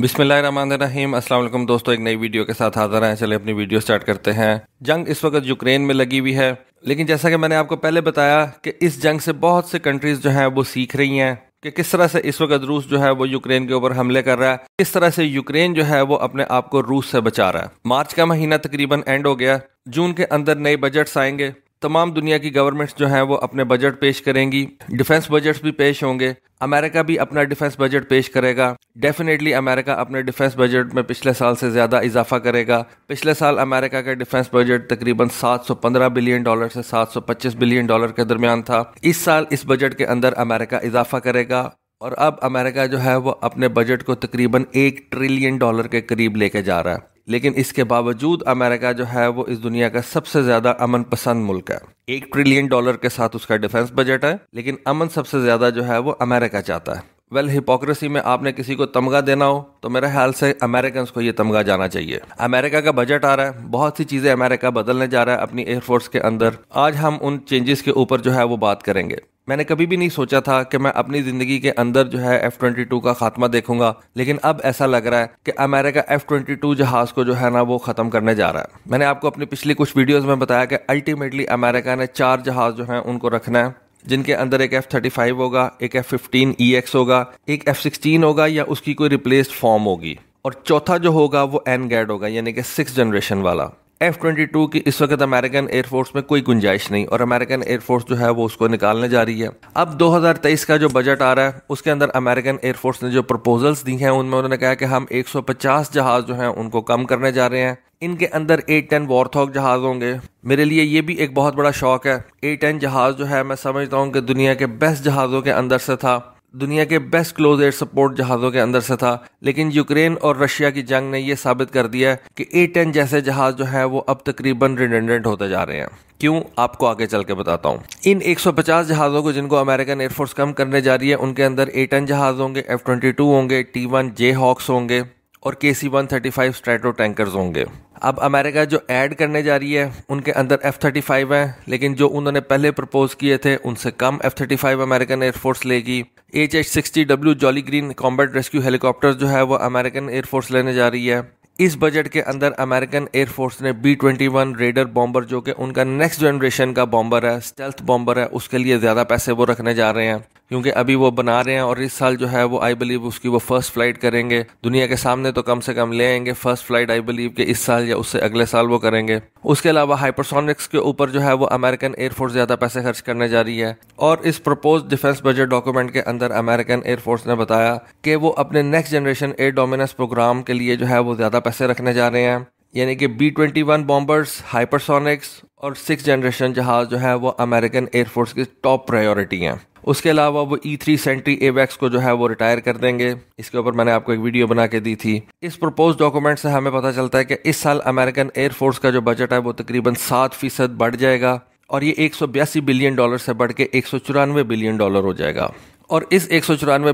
बिस्मिल्लाहिर्रहमानिर्रहीम अस्सलाम वालेकुम दोस्तों एक नई वीडियो के साथ हाजिर हैं चले अपनी वीडियो स्टार्ट करते हैं जंग इस वक्त यूक्रेन में लगी हुई है लेकिन जैसा कि मैंने आपको पहले बताया कि इस जंग से बहुत से कंट्रीज़ जो हैं वो सीख रही हैं कि किस तरह से इस वक्त रूस जो है वो यूक्रेन के ऊपर हमले कर रहा है किस तरह से यूक्रेन जो है वो अपने आप को रूस से बचा रहा है मार्च का महीना तकरीबन एंड हो गया जून के अंदर नए बजट्स आएंगे तमाम दुनिया की गवर्नमेंट्स जो हैं वो अपने बजट पेश करेंगी डिफेंस बजट्स भी पेश होंगे अमेरिका भी अपना डिफेंस बजट पेश करेगा डेफिनेटली अमेरिका अपने डिफेंस बजट में पिछले साल से ज़्यादा इजाफा करेगा पिछले साल अमेरिका का डिफेंस बजट तकरीबन 715 बिलियन डॉलर से 725 बिलियन डॉलर के दरमियान था इस साल इस बजट के अंदर अमेरिका इजाफा करेगा और अब अमेरिका जो है वो अपने बजट को तकरीबन एक ट्रिलियन डॉलर के करीब लेके जा रहा है लेकिन इसके बावजूद अमेरिका जो है वो इस दुनिया का सबसे ज्यादा अमन पसंद मुल्क है एक ट्रिलियन डॉलर के साथ उसका डिफेंस बजट है लेकिन अमन सबसे ज्यादा जो है वो अमेरिका चाहता है वेल well, हिपोक्रेसी में आपने किसी को तमगा देना हो तो मेरे ख्याल से अमेरिकन को ये तमगा जाना चाहिए अमेरिका का बजट आ रहा है बहुत सी चीज़ें अमेरिका बदलने जा रहा है अपनी एयरफोर्स के अंदर आज हम उन चेंजेस के ऊपर जो है वो बात करेंगे मैंने कभी भी नहीं सोचा था कि मैं अपनी ज़िंदगी के अंदर जो है एफ़ ट्वेंटी टू का खात्मा देखूंगा लेकिन अब ऐसा लग रहा है कि अमेरिका एफ़ ट्वेंटी टू जहाज़ को जो है ना वो ख़त्म करने जा रहा है मैंने आपको अपनी पिछली कुछ वीडियोज़ में बताया कि अल्टीमेटली अमेरिका ने चार जहाज़ जो है उनको रखना है जिनके अंदर एक एफ थर्टी फाइव होगा एक एफ फिफ्टीन ई एक्स होगा एक एफ सिक्सटीन होगा या उसकी कोई रिप्लेस फॉर्म होगी और चौथा जो होगा वो एन गैड होगा यानी कि सिक्स जनरेशन वाला एफ ट्वेंटी टू की इस वक्त अमेरिकन एयरफोर्स में कोई गुंजाइश नहीं और अमेरिकन एयरफोर्स जो है वो उसको निकालने जा रही है अब 2023 का जो बजट आ रहा है उसके अंदर अमेरिकन एयरफोर्स ने जो प्रपोजल्स दी हैं उनमें उन्होंने कहा कि हम 150 जहाज जो हैं उनको कम करने जा रहे हैं इनके अंदर ए टेन वॉर्थॉक जहाज होंगे मेरे लिए ये भी एक बहुत बड़ा शौक है ए टेन जहाज जो है मैं समझता हूँ कि दुनिया के बेस्ट जहाज़ों के अंदर से था दुनिया के बेस्ट क्लोज एयर सपोर्ट जहाज़ों के अंदर से था लेकिन यूक्रेन और रशिया की जंग ने यह साबित कर दिया है कि ए टेन जैसे जहाज़ जो है वो अब तकरीबन रिडेंडेंट होते जा रहे हैं क्यों आपको आगे चल के बताता हूँ इन 150 जहाज़ों को जिनको अमेरिकन एयरफोर्स कम करने जा रही है उनके अंदर ए टेन जहाज़ होंगे एफ ट्वेंटी टू होंगे टी वन जे हॉक्स होंगे और K C one thirty five stratotankers होंगे अब अमेरिका जो ऐड करने जा रही है उनके अंदर एफ थर्टी फाइव है लेकिन जो उन्होंने पहले प्रपोज किए थे उनसे कम F thirty five American air force लेगी H H sixty W Jolly Green combat rescue helicopter जो है वो अमेरिकन एयरफोर्स लेने जा रही है इस बजट के अंदर अमेरिकन एयरफोर्स ने B twenty one Raider bomber जो कि उनका नेक्स्ट जनरेशन का बॉम्बर है स्टेल्थ बॉम्बर है उसके लिए ज़्यादा पैसे वो रखने जा रहे हैं क्योंकि अभी वो बना रहे हैं और इस साल जो है वो आई बिलीव उसकी वो फर्स्ट फ्लाइट करेंगे दुनिया के सामने तो कम से कम ले आएंगे फर्स्ट फ्लाइट आई बिलीव के इस साल या उससे अगले साल वो करेंगे उसके अलावा हाइपरसोनिक्स के ऊपर जो है वो अमेरिकन एयरफोर्स ज़्यादा पैसे खर्च करने जा रही है और इस प्रपोज डिफेंस बजट डॉक्यूमेंट के अंदर अमेरिकन एयरफोर्स ने बताया कि वो अपने next generation air dominance programme के लिए जो है वो ज़्यादा पैसे रखने जा रहे हैं यानी कि B twenty one bombers hypersonics और सिक्स जनरेशन जहाज़ जो है वो अमेरिकन एयरफोर्स की टॉप प्रायोरिटी हैं उसके अलावा वो ई थ्री सेंट्री एवैक्स को जो है वो रिटायर कर देंगे इसके ऊपर मैंने आपको एक वीडियो बना के दी थी इस प्रपोज डॉक्यूमेंट से हमें पता चलता है कि इस साल अमेरिकन एयरफोर्स का जो बजट है वो तकरीबन सात फीसद बढ़ जाएगा और ये एक बिलियन डॉलर से बढ़ के एक बिलियन डॉलर हो जाएगा और इस एक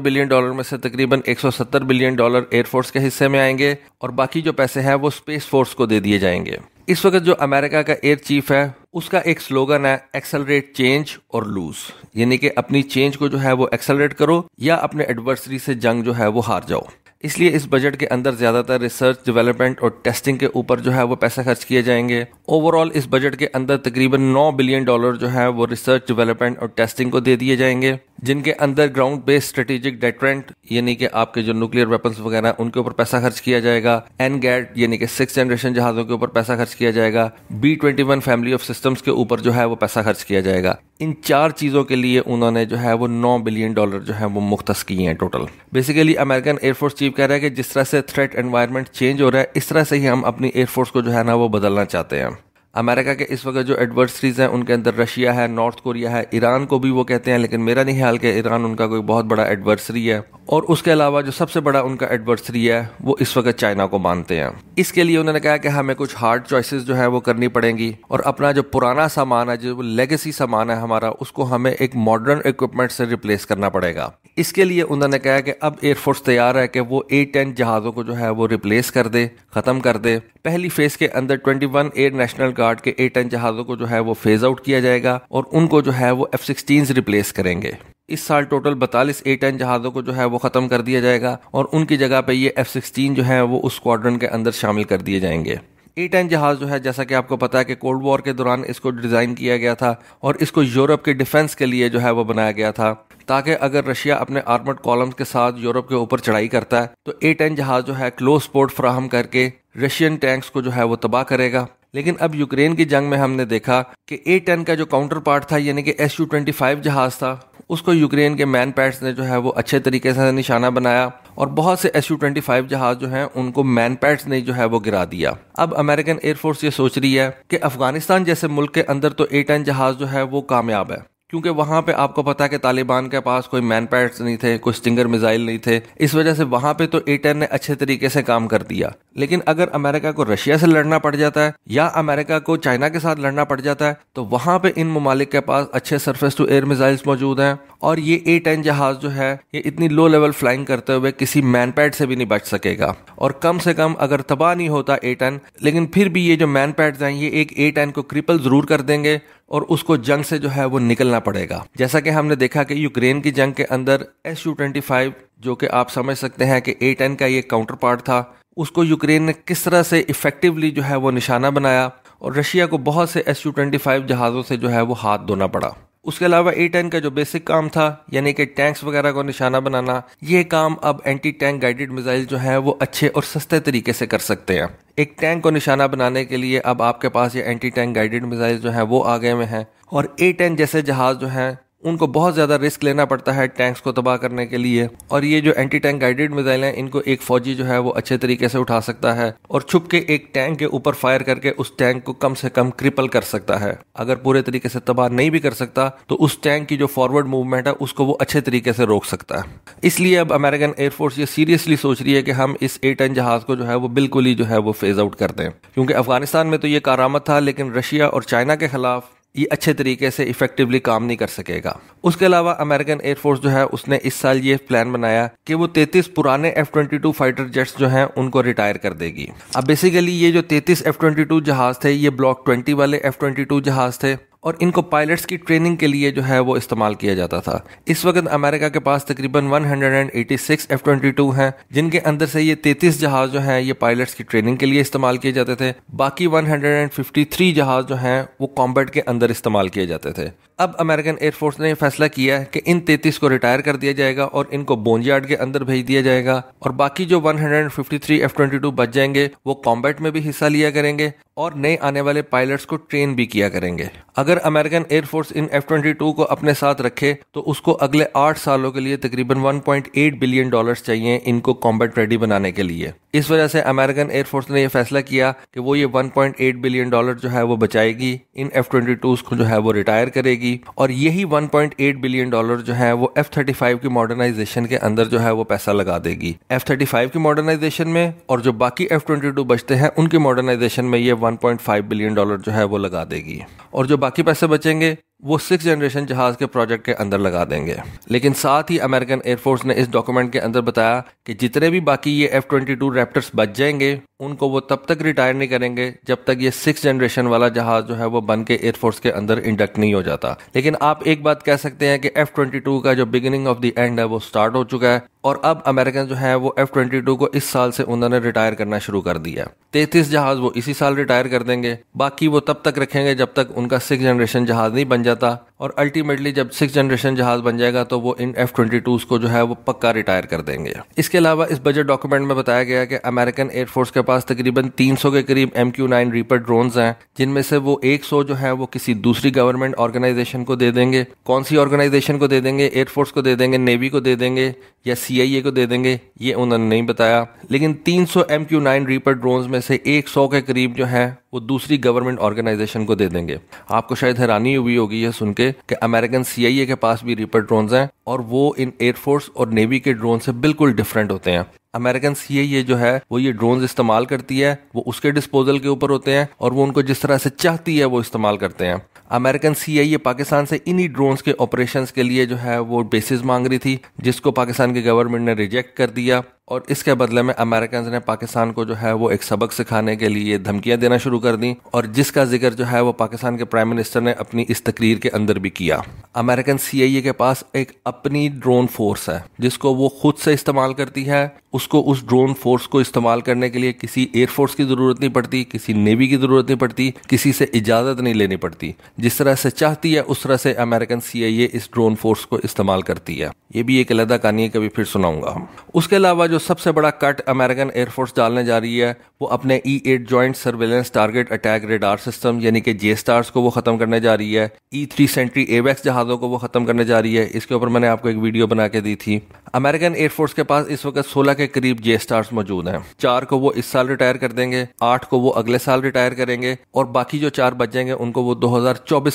बिलियन डॉलर में से तकरीबन 170 बिलियन डॉलर एयरफोर्स के हिस्से में आएंगे और बाकी जो पैसे हैं वो स्पेस फोर्स को दे दिए जाएंगे इस वक्त जो अमेरिका का एयर चीफ है उसका एक स्लोगन है एक्सेलरेट चेंज और लूज यानी कि अपनी चेंज को जो है वो एक्सेलरेट करो या अपने एडवर्सरी से जंग जो है वो हार जाओ इसलिए इस बजट के अंदर ज़्यादातर रिसर्च डेवलपमेंट और टेस्टिंग के ऊपर जो है वो पैसा खर्च किए जाएंगे ओवरऑल इस बजट के अंदर तकरीबन 9 बिलियन डॉलर जो है वो रिसर्च डेवलपमेंट और टेस्टिंग को दे दिए जाएंगे जिनके अंदर ग्राउंड बेस्ड स्ट्रेटेजिक डेट्रेंट यानी कि आपके जो न्यूक्लियर वेपन्स वगैरह उनके ऊपर पैसा खर्च किया जाएगा एन गैट यानी कि सिक्स जनरेशन जहाजों के ऊपर पैसा खर्च किया जाएगा B twenty one family of systems के ऊपर जो है वो पैसा खर्च किया जाएगा इन चार चीज़ों के लिए उन्होंने जो है वो नौ बिलियन डॉलर जो है वो मुख्त किए हैं total basically American air force chief कह रहा है कि जिस तरह से थ्रेट एनवायरमेंट चेंज हो रहा है इस तरह से ही हम अपनी एयरफोर्स को जो है ना वो बदलना चाहते हैं अमेरिका के इस वक्त जो एडवर्सरीज हैं उनके अंदर रशिया है नॉर्थ कोरिया है ईरान को भी वो कहते हैं लेकिन मेरा नहीं ख्याल कि ईरान उनका कोई बहुत बड़ा एडवर्सरी है और उसके अलावा जो सबसे बड़ा उनका एडवर्सरी है वो इस वक्त चाइना को मानते हैं इसके लिए उन्होंने कहा कि हमें कुछ हार्ड चॉइसेस जो है वो करनी पड़ेंगी और अपना जो पुराना सामान है जो लेगेसी सामान है हमारा उसको हमें एक मॉडर्न इक्विपमेंट से रिप्लेस करना पड़ेगा इसके लिए उन्होंने कहा कि अब एयरफोर्स तैयार है कि वो ए टेन जहाज़ों को जो है वो रिप्लेस कर दे ख़त्म कर दे पहली फ़ेज़ के अंदर 21 एयर नेशनल गार्ड के ए टेन जहाज़ों को जो है वो फेज़ आउट किया जाएगा और उनको जो है वो एफ सिक्सटीन रिप्लेस करेंगे इस साल टोटल बतालीस ए टेन जहाज़ों को जो है वो ख़त्म कर दिया जाएगा और उनकी जगह पर ये एफ सिक्सटीन जो है वो उस स्क्वाड्रन के अंदर शामिल कर दिए जाएंगे ए टेन जहाज़ जो है जैसा कि आपको पता है कि कोल्ड वॉर के दौरान इसको डिज़ाइन किया गया था और इसको यूरोप के डिफेंस के लिए जो है वो बनाया गया था ताकि अगर रशिया अपने आर्मड कॉलम्स के साथ यूरोप के ऊपर चढ़ाई करता है तो ए टेन जहाज जो है क्लोज पोर्ट फ्राहम करके रशियन टैंक्स को जो है वो तबाह करेगा लेकिन अब यूक्रेन की जंग में हमने देखा कि ए टेन का जो काउंटर पार्ट था यानी कि एस यू ट्वेंटी फाइव जहाज था उसको यूक्रेन के मैन पैड्स ने जो है वो अच्छे तरीके से निशाना बनाया और बहुत से एस यू ट्वेंटी फाइव जहाज जो हैं उनको मैन पैड्स ने जो है वो गिरा दिया अब अमेरिकन एयरफोर्स ये सोच रही है कि अफगानिस्तान जैसे मुल्क के अंदर तो ए टेन जहाज जो है वो कामयाब है क्योंकि वहां पे आपको पता है कि तालिबान के पास कोई मैन पैड्स नहीं थे कोई स्टिंगर मिसाइल नहीं थे इस वजह से वहां पे तो ए टेन ने अच्छे तरीके से काम कर दिया लेकिन अगर अमेरिका को रशिया से लड़ना पड़ जाता है या अमेरिका को चाइना के साथ लड़ना पड़ जाता है तो वहां पे इन ममालिक के पास अच्छे सरफेस टू एयर मिसाइल्स मौजूद हैं और ये ए टेन जहाज जो है ये इतनी लो लेवल फ्लाइंग करते हुए किसी मैन पैड से भी नहीं बच सकेगा और कम से कम अगर तबाह नहीं होता ए टेन लेकिन फिर भी ये जो मैन पैड हैं ये एक ए टेन को क्रिपल जरूर कर देंगे और उसको जंग से जो है वो निकलना करना पड़ेगा जैसा कि हमने देखा कि यूक्रेन की जंग के अंदर एस यू ट्वेंटी फाइव जो कि आप समझ सकते हैं कि ए टेन का ये काउंटर पार्ट था उसको यूक्रेन ने किस तरह से इफेक्टिवली जो है वो निशाना बनाया और रशिया को बहुत से एस यू ट्वेंटी फाइव जहाज़ों से जो है वो हाथ धोना पड़ा उसके अलावा ए टेन का जो बेसिक काम था यानी कि टैंक्स वगैरह को निशाना बनाना ये काम अब एंटी टैंक गाइडेड मिसाइल जो है वो अच्छे और सस्ते तरीके से कर सकते हैं एक टैंक को निशाना बनाने के लिए अब आपके पास ये एंटी टैंक गाइडेड मिसाइल जो है वो आगे में हैं और ए टेन जैसे जहाज जो हैं उनको बहुत ज़्यादा रिस्क लेना पड़ता है टैंक्स को तबाह करने के लिए और ये जो एंटी टैंक गाइडेड मिसाइल हैं इनको एक फौजी जो है वो अच्छे तरीके से उठा सकता है और छुप के एक टैंक के ऊपर फायर करके उस टैंक को कम से कम क्रिपल कर सकता है अगर पूरे तरीके से तबाह नहीं भी कर सकता तो उस टैंक की जो फॉरवर्ड मूवमेंट है उसको वो अच्छे तरीके से रोक सकता है इसलिए अब अमेरिकन एयरफोर्स ये सीरियसली सोच रही है कि हम इस ए टन जहाज को जो है वो बिल्कुल ही जो है वो फेज आउट कर दें क्योंकि अफगानिस्तान में तो ये कारामद था लेकिन रशिया और चाइना के खिलाफ ये अच्छे तरीके से इफेक्टिवली काम नहीं कर सकेगा उसके अलावा अमेरिकन एयरफोर्स जो है उसने इस साल ये प्लान बनाया कि वो 33 पुराने F twenty two fighter jets जो हैं उनको रिटायर कर देगी अब बेसिकली ये जो 33 एफ ट्वेंटी टू जहाज थे ये ब्लॉक 20 वाले एफ ट्वेंटी टू जहाज थे और इनको पायलट्स की ट्रेनिंग के लिए जो है वो इस्तेमाल किया जाता था इस वक्त अमेरिका के पास तकरीबन 186 एफ ट्वेंटी टू है जिनके अंदर से ये 33 जहाज जो हैं ये पायलट्स की ट्रेनिंग के लिए इस्तेमाल किए जाते थे बाकी 153 जहाज जो हैं वो कॉम्बैट के अंदर इस्तेमाल किए जाते थे अब अमेरिकन एयरफोर्स ने फैसला किया है कि इन 33 को रिटायर कर दिया जाएगा और इनको बोनजार्ड के अंदर भेज दिया जाएगा और बाकी जो 153 एफ ट्वेंटी टू बच जाएंगे वो कॉम्बैट में भी हिस्सा लिया करेंगे और नए आने वाले पायलट्स को ट्रेन भी किया करेंगे अगर अगर अमेरिकन एयरफोर्स इन एफ ट्वेंटी टू को अपने साथ रखे तो उसको अगले आठ सालों के लिए तकरीबन 1.8 बिलियन डॉलर्स चाहिए इनको कॉम्बैट रेडी बनाने के लिए इस वजह से अमेरिकन एयरफोर्स ने यह फैसला किया कि वो ये 1.8 बिलियन डॉलर जो है वो बचाएगी इन एफ ट्वेंटी को जो है वो रिटायर करेगी और यही 1.8 बिलियन डॉलर जो है वो एफ थर्टी फाइव की मॉडर्नाइजेशन के अंदर जो है वो पैसा लगा देगी एफ थर्टी फाइव की मॉडर्नाइजेशन में और जो बाकी एफ ट्वेंटी टू बचते हैं उनकी मॉडर्नाइजेशन में ये फाइव बिलियन डॉलर जो है वो लगा देगी और जो बाकी पैसे बचेंगे वो सिक्स जनरेशन जहाज के प्रोजेक्ट के अंदर लगा देंगे लेकिन साथ ही अमेरिकन एयरफोर्स ने इस डॉक्यूमेंट के अंदर बताया कि जितने भी बाकी ये एफ ट्वेंटी टू रैप्टर्स बच जाएंगे उनको वो तब तक रिटायर नहीं करेंगे जब तक ये सिक्स जनरेशन वाला जहाज जो है वो बन के एयरफोर्स के अंदर इंडक्ट नहीं हो जाता लेकिन आप एक बात कह सकते हैं कि एफ ट्वेंटी टू का जो बिगिनिंग ऑफ द एंड है वो स्टार्ट हो चुका है और अब अमेरिकन जो है वो एफ ट्वेंटी टू को इस साल से उन्होंने रिटायर करना शुरू कर दिया तैतीस जहाज वो इसी साल रिटायर कर देंगे बाकी वो तब तक रखेंगे जब तक उनका सिक्स जनरेशन जहाज नहीं बन जाता और अल्टीमेटली जब सिक्स जनरेशन जहाज बन जाएगा तो वो इन एफ ट्वेंटी टू को जो है वो पक्का रिटायर कर देंगे इसके अलावा इस बजट डॉक्यूमेंट में बताया गया कि अमेरिकन एयरफोर्स के पास तकरीबन तीन सौ के करीब M Q nine Reaper drone हैं जिनमें से वो एक सौ जो है वो किसी दूसरी गवर्नमेंट ऑर्गेनाइजेशन को दे देंगे कौन सी ऑर्गेनाइजेशन को दे देंगे एयरफोर्स को दे देंगे नेवी को दे देंगे या सी को दे देंगे ये उन्होंने नहीं बताया लेकिन 300 सौ M Q nine Reaper drone में से 100 के करीब जो हैं वो दूसरी गवर्नमेंट ऑर्गेनाइजेशन को दे देंगे आपको शायद हैरानी हुई होगी यह सुन के कि अमेरिकन सी के पास भी रीपर ड्रोन हैं और वो इन एयरफोर्स और नेवी के ड्रोन से बिल्कुल डिफरेंट होते हैं अमेरिकन सी ये जो है वो ये ड्रोन इस्तेमाल करती है वो उसके डिस्पोजल के ऊपर होते हैं और वो उनको जिस तरह से चाहती है वो इस्तेमाल करते हैं अमेरिकन सी ए पाकिस्तान से इन्हीं ड्रोन के ऑपरेशन के लिए जो है वो बेसिस मांग रही थी जिसको पाकिस्तान की गवर्नमेंट ने रिजेक्ट कर दिया और इसके बदले में अमेरिकन ने पाकिस्तान को जो है वो एक सबक सिखाने के लिए धमकियां देना शुरू कर दी और जिसका जिक्र जो है वो पाकिस्तान के प्राइम मिनिस्टर ने अपनी इस तकरीर के अंदर भी किया अमेरिकन सी के पास एक अपनी ड्रोन फोर्स है जिसको वो खुद से इस्तेमाल करती है उसको उस ड्रोन फोर्स को इस्तेमाल करने के लिए किसी एयरफोर्स की ज़रूरत नहीं पड़ती किसी नेवी की ज़रूरत नहीं पड़ती किसी से इजाज़त नहीं लेनी पड़ती जिस तरह से चाहती है उस तरह से अमेरिकन सी इस ड्रोन फोर्स को इस्तेमाल करती है ये भी एक अलहदा कहानी है कभी फिर सुनाऊंगा उसके अलावा जो सबसे बड़ा कट अमेरिकन एयरफोर्स डालने जा रही है वो अपने E eight joint surveillance target attack radar system यानी कि जे स्टार्स को वो ख़त्म करने जा रही है ई थ्री सेंट्री एवैक्स जहाज़ों को वो ख़त्म करने जा रही है इसके ऊपर मैंने आपको एक वीडियो बना के दी थी अमेरिकन एयरफोर्स के पास इस वक्त सोलह के करीब जे स्टार्स मौजूद हैं चार को वो इस साल रिटायर कर देंगे आठ को वो अगले साल रिटायर करेंगे और बाकी जो चार बच जाएंगे उनको वो दो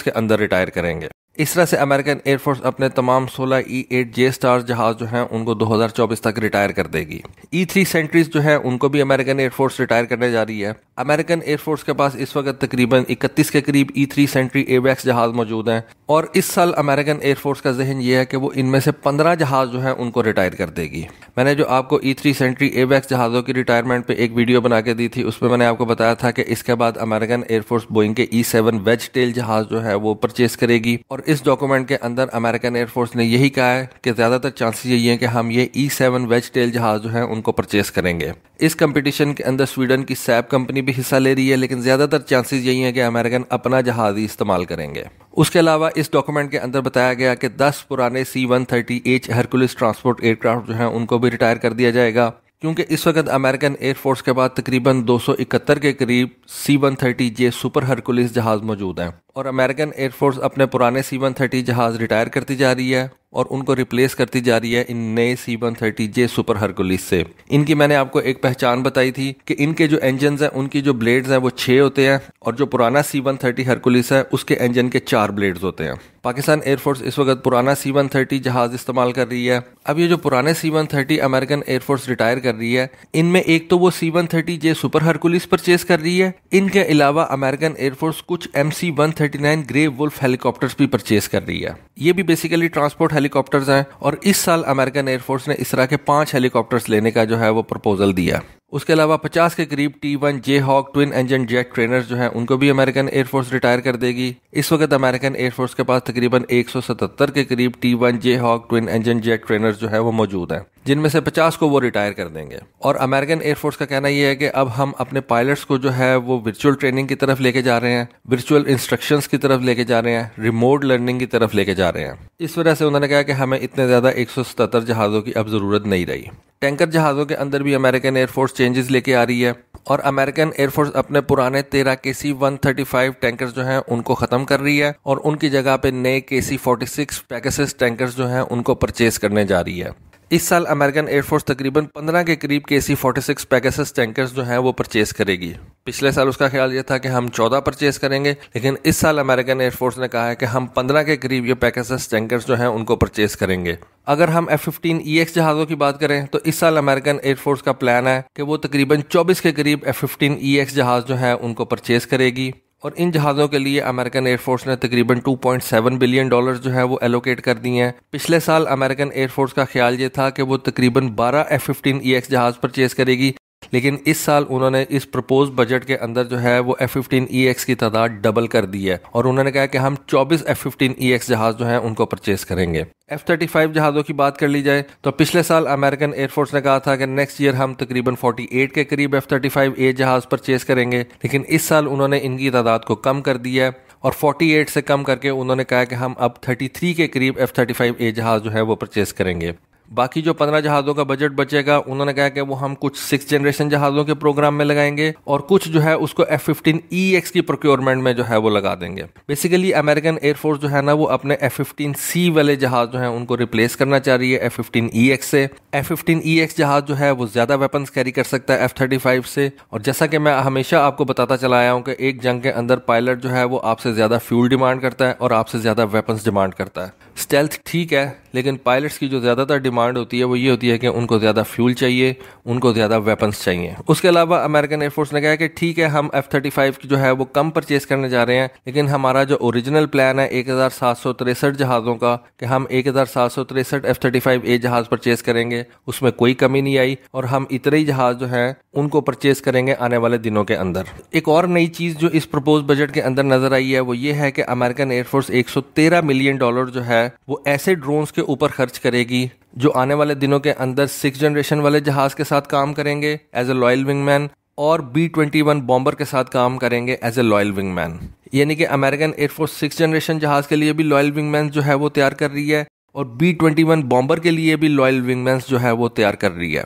के अंदर रिटायर करेंगे इस तरह से अमेरिकन एयरफोर्स अपने तमाम 16 ई एट जे स्टार जहाज जो हैं उनको 2024 तक रिटायर कर देगी ई थ्री सेंट्रीज जो हैं उनको भी अमेरिकन एयरफोर्स रिटायर करने जा रही है अमेरिकन एयरफोर्स के पास इस वक्त तकरीबन 31 के करीब ई थ्री सेंट्री एवैक्स जहाज मौजूद हैं और इस साल अमेरिकन एयरफोर्स का जहन यह है कि वो इनमें से पंद्रह जहाज जो है उनको रिटायर कर देगी मैंने जो आपको ई थ्री सेंट्री एवैक्स जहाज़ों की रिटायरमेंट पे एक वीडियो बना के दी थी उसमें मैंने आपको बताया था कि इसके बाद अमेरिकन एयरफोर्स बोइंग के ई सेवन वेज टेल जहाज जो है वो परचेज करेगी और इस डॉक्यूमेंट के अंदर अमेरिकन एयरफोर्स ने यही कहा है कि ज़्यादातर चांसेस यही है कि हम ये ई सेवन वेज टेल जहाज जो है उनको परचेस करेंगे इस कंपटीशन के अंदर स्वीडन की सैप कंपनी भी हिस्सा ले रही है लेकिन ज़्यादातर चांसेस यही है कि अमेरिकन अपना जहाज ही इस्तेमाल करेंगे उसके अलावा इस डॉक्यूमेंट के अंदर बताया गया कि 10 पुराने C one thirty H Hercules transport aircraft जो है उनको भी रिटायर कर दिया जाएगा क्योंकि इस वक्त अमेरिकन एयरफोर्स के बाद तकरीबन 271 के करीब C one thirty J Super Hercules जहाज मौजूद हैं और अमेरिकन एयरफोर्स अपने पुराने सी वन थर्टी जहाज रिटायर करती जा रही है और उनको रिप्लेस करती जा रही है इन नए C one thirty J Super Hercules से इनकी मैंने आपको एक पहचान बताई थी कि इनके जो इंजन हैं उनकी जो ब्लेड्स हैं वो छः होते हैं और जो पुराना सी वन थर्टी हरकुलिस है उसके इंजन के चार ब्लेड्स होते हैं पाकिस्तान एयरफोर्स इस वक्त पुराना सी वन थर्टी जहाज इस्तेमाल कर रही है अब ये जो पुराने C one thirty American air force retire कर रही है इनमें एक तो वो C one thirty J Super Hercules purchase कर रही है इनके अलावा अमेरिकन एयरफोर्स कुछ M C one thirty 139 Grey Wolf helicopters भी परचेज कर रही है ये भी बेसिकली ट्रांसपोर्ट हेलीकॉप्टर्स हैं और इस साल अमेरिकन एयरफोर्स ने इसरा के पांच हेलीकॉप्टर्स लेने का जो है वो प्रपोजल दिया उसके अलावा पचास के करीब T one J Hawk twin engine jet trainer जो है उनको भी अमेरिकन एयरफोर्स रिटायर कर देगी इस वक्त अमेरिकन एयरफोर्स के पास तकरीबन 177 के करीब T one J Hawk twin engine jet trainer जो है वो मौजूद हैं जिनमें से 50 को वो रिटायर कर देंगे और अमेरिकन एयरफोर्स का कहना यह है कि अब हम अपने पायलट्स को जो है वो वर्चुअल ट्रेनिंग की तरफ लेके जा रहे हैं वर्चुअल इंस्ट्रक्शन की तरफ लेके जा रहे हैं रिमोट लर्निंग की तरफ लेके जा रहे हैं इस वजह से उन्होंने कहा कि हमें इतने ज़्यादा एक जहाज़ों की अब ज़रूरत नहीं रही टैंकर जहाज़ों के अंदर भी अमेरिकन एयरफोर्स चेंजेस लेके आ रही है और अमेरिकन एयरफोर्स अपने पुराने तेरह K C one thirty five tanker जो हैं उनको ख़त्म कर रही है और उनकी जगह पे नए K C forty six Pegasus tanker जो हैं उनको परचेज करने जा रही है इस साल अमेरिकन एयरफोर्स तकरीबन 15 के करीब K C forty six Pegasus tankers जो हैं वो परचेस करेगी पिछले साल उसका ख्याल ये था कि हम 14 परचेस करेंगे लेकिन इस साल अमेरिकन एयरफोर्स ने कहा है कि हम 15 के करीब ये पैकेसेस टैंकर्स जो हैं उनको परचेज करेंगे अगर हम एफ फिफ्टीन ई एक्स जहाज़ों की बात करें तो इस साल अमेरिकन एयरफोर्स का प्लान है कि वो तकरीबन 24 के करीब एफ फिफ्टीन ई एक्स जहाज़ जो हैं उनको परचेज करेगी और इन जहाज़ों के लिए अमेरिकन एयरफोर्स ने तकरीबन 2.7 बिलियन डॉलर्स जो है वो एलोकेट कर दिए हैं पिछले साल अमेरिकन एयरफोर्स का ख्याल ये था कि वो तकरीबन 12 एफ फिफ्टीन ई एक्स जहाज़ परचेज करेगी लेकिन इस साल उन्होंने इस प्रपोज बजट के अंदर जो है वो एफ फिफ्टीन ई एक्स की तादाद डबल कर दी है और उन्होंने कहा कि हम चौबीस एफ फिफ्टीन ई एक्स जहाज जो है उनको परचेज करेंगे एफ थर्टी फाइव जहाज़ों की बात कर ली जाए तो पिछले साल अमेरिकन एयरफोर्स ने कहा था कि नेक्स्ट ईयर हम तकरीबन एट के करीब एफ थर्टी फाइव ए जहाज़ परचेज करेंगे लेकिन इस साल उन्होंने इनकी तादाद को कम कर दिया है और 48 से कम करके उन्होंने कहा कि हम अब 33 के करीब एफ थर्टी फाइव ए जहाज़ जो है वो परचेज करेंगे बाकी जो पंद्रह जहाज़ों का बजट बचेगा उन्होंने कहा कि वो हम कुछ सिक्स जनरेशन जहाज़ों के प्रोग्राम में लगाएंगे और कुछ जो है उसको एफ फिफ्टीन ई एक्स की प्रोक्योरमेंट में जो है वो लगा देंगे बेसिकली अमेरिकन एयरफोर्स जो है ना वो अपने एफ फिफ्टीन सी वाले जहाज़ जो है उनको रिप्लेस करना चाह रही है एफ फिफ्टीन ई एक्स से एफ फिफ्टीन ई एक्स जहाज़ जो है वो ज़्यादा वेपन कैरी कर सकता है एफ थर्टी फाइव से और जैसा कि मैं हमेशा आपको बताता चला आया हूँ कि एक जंग के अंदर पायलट जो है वो आपसे ज़्यादा फ्यूल डिमांड करता है और आपसे ज़्यादा वेपन्स डिमांड करता है स्टेल्थ ठीक है लेकिन पायलट्स की जो ज़्यादातर डिमांड होती है वो ये होती है कि उनको ज़्यादा फ्यूल चाहिए उनको ज़्यादा वेपन्स चाहिए उसके अलावा अमेरिकन एयरफोर्स ने कहा कि ठीक है हम एफ थर्टी फाइव की जो है वो कम परचेज करने जा रहे हैं लेकिन हमारा जो ओरिजिनल प्लान है एक हज़ार सात सौ तिरसठ जहाज़ों का कि हम एक हज़ार सात सौ तिरसठ एफ थर्टी फाइव ए जहाज़ परचेज करेंगे उसमें कोई कमी नहीं आई और हम इतने ही जहाज़ जो हैं उनको परचेज करेंगे आने वाले दिनों के अंदर एक और नई चीज़ जो इस प्रपोज बजट के अंदर नज़र आई है वो ये है कि अमेरिकन एयरफोर्स एक सौ तेरह मिलियन डॉलर जो है वो ऐसे ड्रोन्स के ऊपर खर्च करेगी जो आने वाले दिनों के अंदर सिक्स जनरेशन वाले जहाज के साथ काम करेंगे एज ए लॉयल विंगमैन और बी ट्वेंटी वन बॉम्बर के साथ काम करेंगे एज ए लॉयल विंगमैन यानी कि अमेरिकन एयरफोर्स सिक्स जनरेशन जहाज के लिए भी लॉयल विंगमैन जो है वो तैयार कर रही है और बी ट्वेंटी वन बॉम्बर के लिए भी लॉयल विंगमैन जो है वो तैयार कर रही है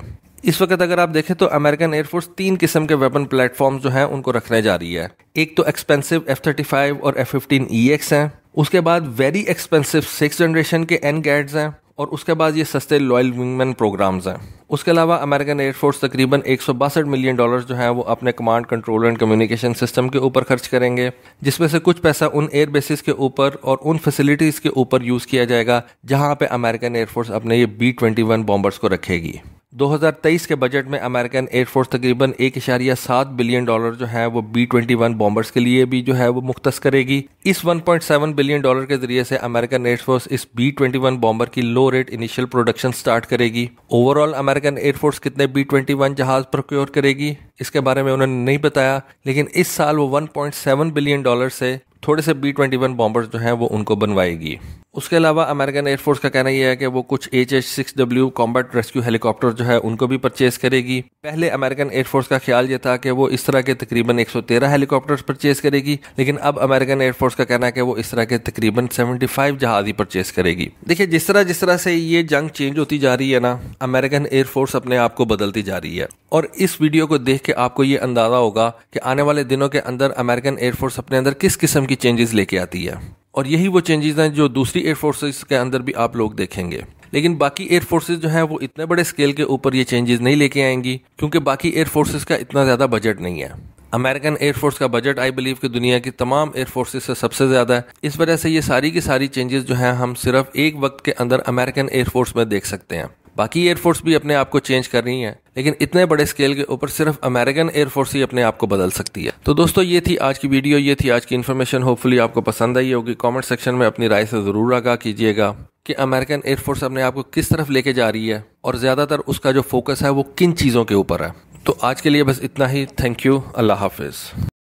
इस वक्त अगर आप देखें तो अमेरिकन एयरफोर्स तीन किस्म के वेपन प्लेटफॉर्म जो हैं उनको रखने जा रही है एक तो एक्सपेंसिव एफ थर्टी फाइव और एफ फिफ्टीन ई एक्स हैं उसके बाद वेरी एक्सपेंसिव सिक्स जनरेशन के एन गैड्स हैं और उसके बाद ये सस्ते लॉयल विंगमैन प्रोग्राम्स हैं उसके अलावा अमेरिकन एयरफोर्स तकरीबन एक मिलियन डॉलर जो है वो अपने command control and communication system के ऊपर खर्च करेंगे जिसमें से कुछ पैसा उन एयर बेसिस के ऊपर और उन फैसिलिटीज़ के ऊपर यूज़ किया जाएगा जहां पे अमेरिकन एयरफोर्स अपने ये बी ट्वेंटी बॉम्बर्स को रखेगी 2023 के बजट में अमेरिकन एयरफोर्स तकरीबन एक इशारिया सात बिलियन डॉलर जो है वो बी ट्वेंटी वन बॉम्बर्स के लिए भी जो है वो मुख्त करेगी इस 1.7 बिलियन डॉलर के जरिए से अमेरिकन एयरफोर्स इस बी ट्वेंटी वन बॉम्बर की low rate initial production start करेगी ओवरऑल अमेरिकन एयरफोर्स कितने बी ट्वेंटी वन जहाज प्रोक्योर करेगी इसके बारे में उन्होंने नहीं बताया लेकिन इस साल वो 1.7 बिलियन डॉलर से थोड़े से बी ट्वेंटी वन बॉम्बर्स जो हैं वो उनको बनवाएगी उसके अलावा अमेरिकन एयरफोर्स का कहना यह है कि वो कुछ H H six W combat rescue helicopter जो है उनको भी परचेज करेगी पहले अमेरिकन एयरफोर्स का ख्याल ये था कि वो इस तरह के तकरीबन 113 हेलीकॉप्टर्स परचेज करेगी लेकिन अब अमेरिकन एयरफोर्स का कहना है कि वो इस तरह के तकरीबन 75 जहाज ही परचेज करेगी देखिए जिस तरह जिस तरह से ये जंग चेंज होती जा रही है ना अमेरिकन एयरफोर्स अपने आप को बदलती जा रही है और इस वीडियो को देख के आपको ये अंदाजा होगा कि आने वाले दिनों के अंदर अमेरिकन एयरफोर्स अपने अंदर किस किस्म की चेंजेस लेके आती है और यही वो चेंजेस हैं जो दूसरी फोर्सेस के अंदर भी आप लोग देखेंगे लेकिन बाकी फोर्सेस जो हैं वो इतने बड़े स्केल के ऊपर ये चेंजेस नहीं लेके आएंगी क्योंकि बाकी फोर्सेस का इतना ज़्यादा बजट नहीं है अमेरिकन एयरफोर्स का बजट आई बिलीव कि दुनिया की तमाम एयरफोर्सेज से सबसे ज़्यादा है इस वजह से ये सारी की सारी चेंजेस जो हैं हम सिर्फ एक वक्त के अंदर अमेरिकन एयरफोर्स में देख सकते हैं बाकी एयरफोर्स भी अपने आप को चेंज कर रही है लेकिन इतने बड़े स्केल के ऊपर सिर्फ अमेरिकन एयरफोर्स ही अपने आप को बदल सकती है तो दोस्तों ये थी आज की वीडियो ये थी आज की इन्फॉर्मेशन होपफुली आपको पसंद आई होगी कमेंट सेक्शन में अपनी राय से ज़रूर आगा कीजिएगा कि अमेरिकन एयरफोर्स अपने आप को किस तरफ लेके जा रही है और ज़्यादातर उसका जो फोकस है वो किन चीज़ों के ऊपर है तो आज के लिए बस इतना ही थैंक यू अल्लाह हाफिज़